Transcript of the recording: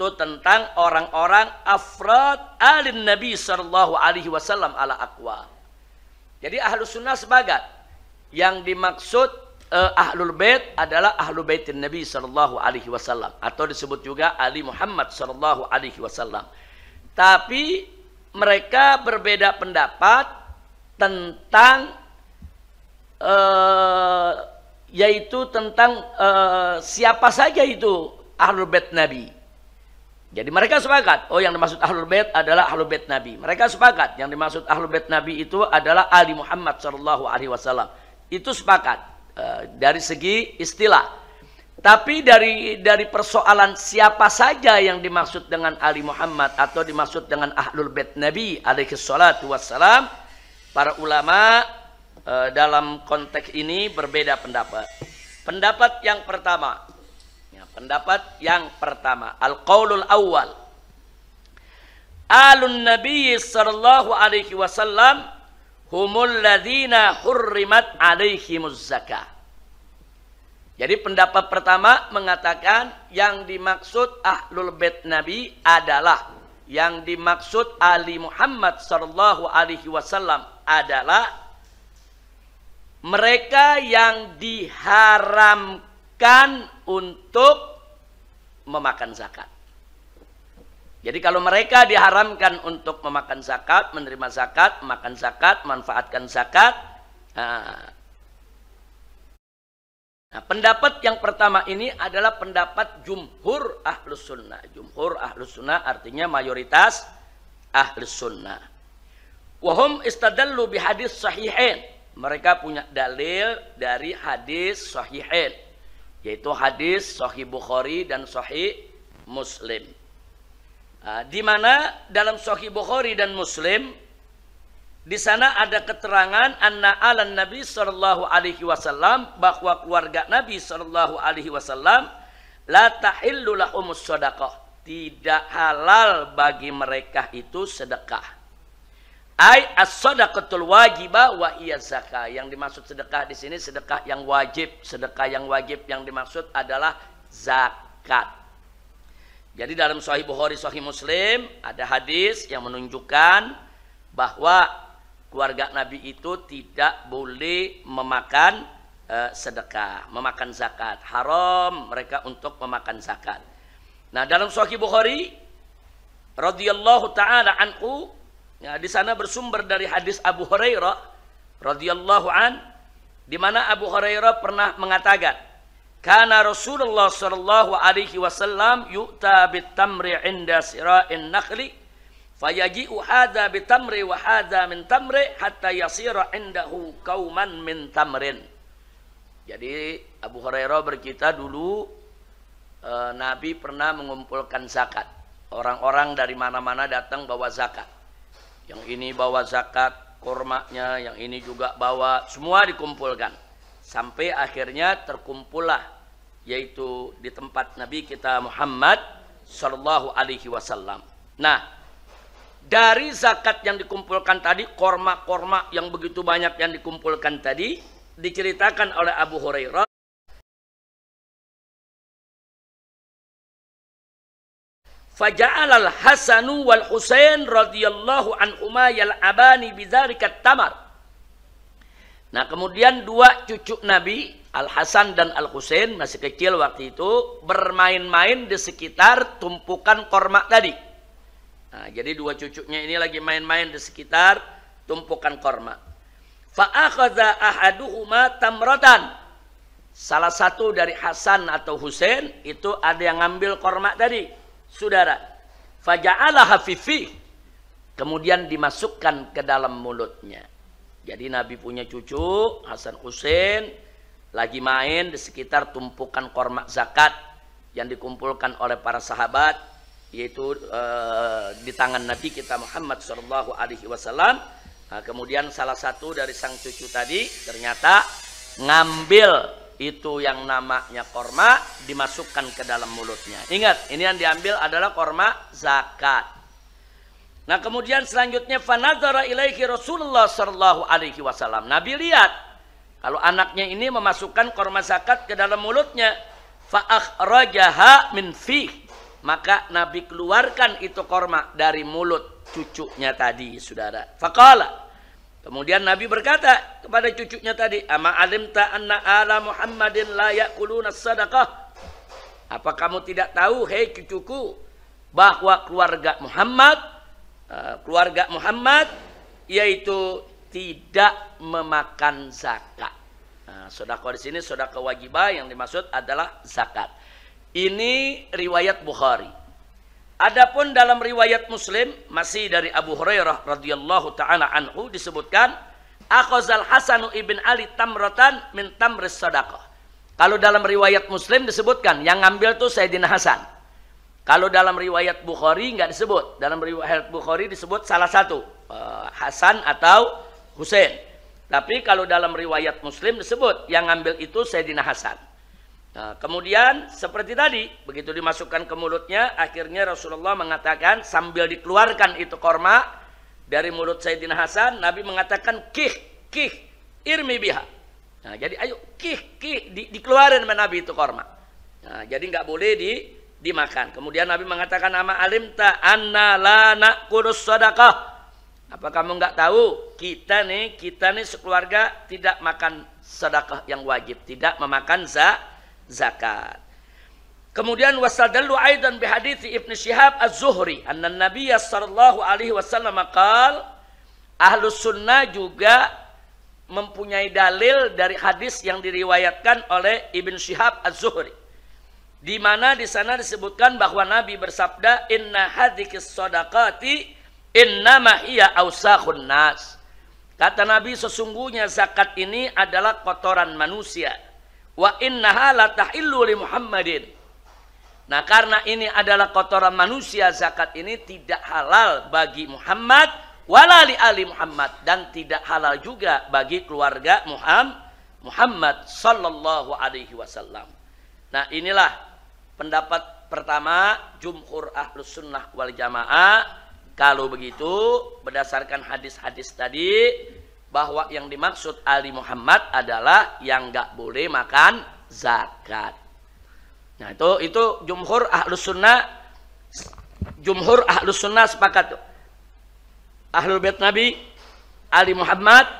itu tentang orang-orang afrod alin Nabi Shallallahu Alaihi Wasallam ala akwa. Jadi ahlu sunnah sebagat yang dimaksud uh, ahlul bait adalah ahlu baitin Nabi Shallallahu Alaihi Wasallam atau disebut juga Ali Muhammad Shallallahu Alaihi Wasallam. Tapi mereka berbeda pendapat tentang uh, yaitu tentang uh, siapa saja itu ahlul bait Nabi. Jadi mereka sepakat, oh yang dimaksud Ahlul Bait adalah Ahlul Bait Nabi. Mereka sepakat, yang dimaksud Ahlul Bait Nabi itu adalah Ali Muhammad Shallallahu alaihi wasallam. Itu sepakat e, dari segi istilah. Tapi dari dari persoalan siapa saja yang dimaksud dengan Ali Muhammad atau dimaksud dengan Ahlul Bait Nabi alaihi salatu wassalam, para ulama e, dalam konteks ini berbeda pendapat. Pendapat yang pertama, Pendapat yang pertama, al-qaulul awal. Alun Nabi sallallahu alaihi wasallam humul ladzina hurrimat alaihimuz zakah. Jadi pendapat pertama mengatakan yang dimaksud ahlul bait Nabi adalah yang dimaksud Ali Muhammad sallallahu alaihi wasallam adalah mereka yang diharamkan untuk memakan zakat. Jadi kalau mereka diharamkan untuk memakan zakat, menerima zakat, makan zakat, manfaatkan zakat. Nah, pendapat yang pertama ini adalah pendapat jumhur ahlus sunnah. Jumhur ahlus sunnah artinya mayoritas ahlus sunnah. Wahum istadallu bihadis sahihain. Mereka punya dalil dari hadis sahihain yaitu hadis Sahih Bukhari dan Sahih Muslim. Nah, di mana dalam Sahih Bukhari dan Muslim di sana ada keterangan anna alan Nabi sallallahu alaihi wasallam bahwa keluarga Nabi sallallahu alaihi wasallam la tahillu lahumus Tidak halal bagi mereka itu sedekah. Ay as-sadaqatul wajibah wa iya zakah. Yang dimaksud sedekah di sini sedekah yang wajib. Sedekah yang wajib yang dimaksud adalah zakat. Jadi dalam Sahih Bukhari Sahih Muslim ada hadis yang menunjukkan bahwa keluarga Nabi itu tidak boleh memakan uh, sedekah, memakan zakat. Haram mereka untuk memakan zakat. Nah, dalam Sahih Bukhari radhiyallahu taala anhu Ya, di sana bersumber dari hadis Abu Hurairah radhiyallahu an di mana Abu Hurairah pernah mengatakan, karena Rasulullah sallallahu alaihi wasallam yu'ta bitamri inda sira'in nakhli fayaji'u hadza bitamri wa hadza min tamri hatta yasira indahu qauman min tamrin." Jadi Abu Hurairah berkita dulu e, Nabi pernah mengumpulkan zakat. Orang-orang dari mana-mana datang bawa zakat yang ini bawa zakat kormaknya, yang ini juga bawa, semua dikumpulkan. Sampai akhirnya terkumpullah yaitu di tempat Nabi kita Muhammad Shallallahu Alaihi Wasallam. Nah, dari zakat yang dikumpulkan tadi, korma-korma yang begitu banyak yang dikumpulkan tadi, diceritakan oleh Abu Hurairah Faja'alal Hasanu wal Husain radhiyallahu anhuma abani bidzalika tamar. Nah, kemudian dua cucu Nabi, Al Hasan dan Al Husain masih kecil waktu itu bermain-main di sekitar tumpukan korma tadi. Nah, jadi dua cucunya ini lagi main-main di sekitar tumpukan korma. Fa'akhadha ahaduhuma tamratan. Salah satu dari Hasan atau Husain itu ada yang ngambil korma tadi saudara faja'ala hafifi kemudian dimasukkan ke dalam mulutnya jadi nabi punya cucu Hasan Hussein lagi main di sekitar tumpukan kormak zakat yang dikumpulkan oleh para sahabat yaitu e, di tangan Nabi kita Muhammad Shallallahu Alaihi Wasallam nah, kemudian salah satu dari sang cucu tadi ternyata ngambil itu yang namanya korma dimasukkan ke dalam mulutnya. Ingat, ini yang diambil adalah korma zakat. Nah kemudian selanjutnya fanazara ilaihi Rasulullah sallallahu alaihi wasallam. Nabi lihat kalau anaknya ini memasukkan korma zakat ke dalam mulutnya, fa akhrajaha min fi. Maka Nabi keluarkan itu korma dari mulut cucunya tadi, saudara. Faqala, Kemudian Nabi berkata kepada cucunya tadi, "Ama ta anna ala Muhammadin la yaquluna sadaqah?" Apa kamu tidak tahu, hei cucuku, bahwa keluarga Muhammad, eh, keluarga Muhammad yaitu tidak memakan zakat. Nah, sedekah di sini sedekah wajibah yang dimaksud adalah zakat. Ini riwayat Bukhari. Adapun dalam riwayat Muslim masih dari Abu Hurairah radhiyallahu taala anhu disebutkan Akhazal Hasanu ibn Ali tamratan min tamris sadaqah. Kalau dalam riwayat Muslim disebutkan yang ngambil tuh Sayyidina Hasan. Kalau dalam riwayat Bukhari nggak disebut. Dalam riwayat Bukhari disebut salah satu eh, Hasan atau Husain. Tapi kalau dalam riwayat Muslim disebut yang ngambil itu Sayyidina Hasan. Nah, kemudian seperti tadi, begitu dimasukkan ke mulutnya, akhirnya Rasulullah mengatakan sambil dikeluarkan itu korma dari mulut Sayyidina Hasan, Nabi mengatakan kih, kih, irmi biha. Nah, jadi ayo kih, kih, di, dikeluarin sama Nabi itu korma. Nah, jadi nggak boleh di, dimakan. Kemudian Nabi mengatakan nama alim ta anna la kudus sadaqah. Apa kamu nggak tahu? Kita nih, kita nih sekeluarga tidak makan sedekah yang wajib, tidak memakan zakat zakat. Kemudian wasadallu aidan hadits Ibnu Syihab Az-Zuhri anna Nabi sallallahu alaihi wasallam qaal Ahlus sunnah juga mempunyai dalil dari hadis yang diriwayatkan oleh Ibn Syihab Az-Zuhri. Di mana di sana disebutkan bahwa Nabi bersabda inna hadhikis sadaqati innama hiya ausakhun nas. Kata Nabi sesungguhnya zakat ini adalah kotoran manusia Wa innaha la tahillu li Muhammadin. Nah, karena ini adalah kotoran manusia, zakat ini tidak halal bagi Muhammad wala li ali Muhammad dan tidak halal juga bagi keluarga Muhammad Muhammad sallallahu alaihi wasallam. Nah, inilah pendapat pertama jumhur ahlus sunnah wal jamaah. Kalau begitu, berdasarkan hadis-hadis tadi, bahwa yang dimaksud Ali Muhammad adalah yang nggak boleh makan zakat. Nah itu itu jumhur ahlus sunnah jumhur ahlus sunnah sepakat ahlu Ahlul bait Nabi Ali Muhammad